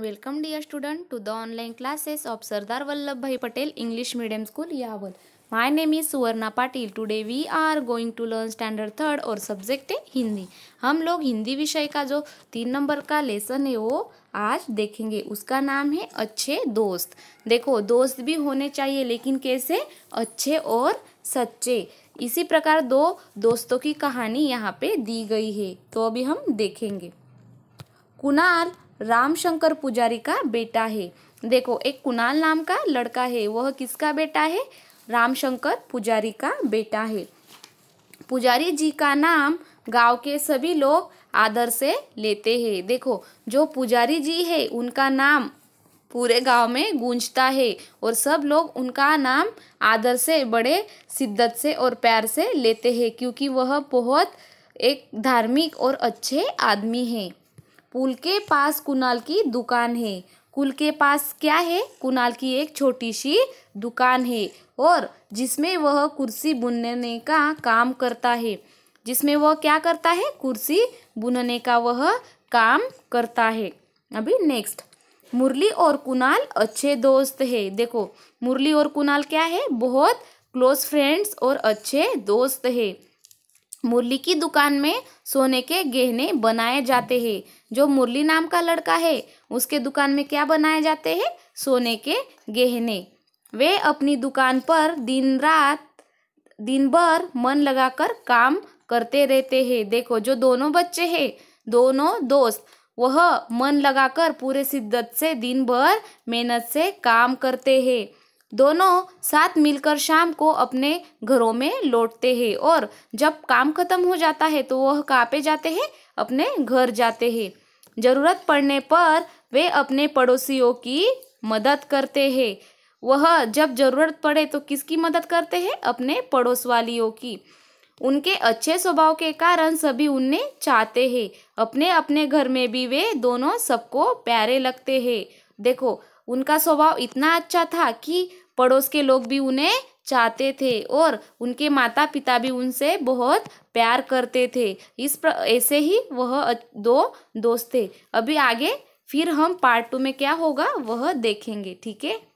welcome dear student to the online classes of Sardar Vallabh Bhai Patel English medium school Yawal my name is Suvarna Patil today we are going to learn standard third और subject है हिंदी हम लोग हिंदी विषय का जो तीन नंबर का लेसन है वो आज देखेंगे उसका नाम है अच्छे दोस्त देखो दोस्त भी होने चाहिए लेकिन कैसे अच्छे और सच्चे इसी प्रकार दो दोस्तों की कहानी यहाँ पे दी गई है तो अभी हम देखेंगे कुणाल रामशंकर पुजारी का बेटा है देखो एक कुणाल नाम का लड़का है वह किसका बेटा है रामशंकर पुजारी का बेटा है पुजारी जी का नाम गांव के सभी लोग आदर से लेते हैं देखो जो पुजारी जी है उनका नाम पूरे गांव में गूंजता है और सब लोग उनका नाम आदर से बड़े शिद्दत से और प्यार से लेते हैं क्योंकि वह बहुत एक धार्मिक और अच्छे आदमी हैं पुल के पास कुणाल की दुकान है कुल के पास क्या है कुणाल की एक छोटी सी दुकान है और जिसमें वह कुर्सी बुनने का काम करता है जिसमें वह क्या करता है कुर्सी बुनने का वह काम करता है अभी नेक्स्ट मुरली और कुणाल अच्छे दोस्त है देखो मुरली और कुणाल क्या है बहुत क्लोज फ्रेंड्स और अच्छे दोस्त है मुरली की दुकान में सोने के गहने बनाए जाते हैं जो मुरली नाम का लड़का है उसके दुकान में क्या बनाए जाते हैं सोने के गहने वे अपनी दुकान पर दिन रात दिन भर मन लगाकर काम करते रहते हैं देखो जो दोनों बच्चे हैं दोनों दोस्त वह मन लगाकर पूरे शिद्दत से दिन भर मेहनत से काम करते हैं दोनों साथ मिलकर शाम को अपने घरों में लौटते हैं और जब काम खत्म हो जाता है तो वह कहाँ पे जाते हैं अपने घर जाते हैं जरूरत पड़ने पर वे अपने पड़ोसियों की मदद करते हैं वह जब जरूरत पड़े तो किसकी मदद करते हैं अपने पड़ोस वालियों की उनके अच्छे स्वभाव के कारण सभी उन्हें चाहते हैं अपने अपने घर में भी वे दोनों सबको प्यारे लगते हैं देखो उनका स्वभाव इतना अच्छा था कि पड़ोस के लोग भी उन्हें चाहते थे और उनके माता पिता भी उनसे बहुत प्यार करते थे इस प्र ऐसे ही वह दो दोस्त थे अभी आगे फिर हम पार्ट टू में क्या होगा वह देखेंगे ठीक है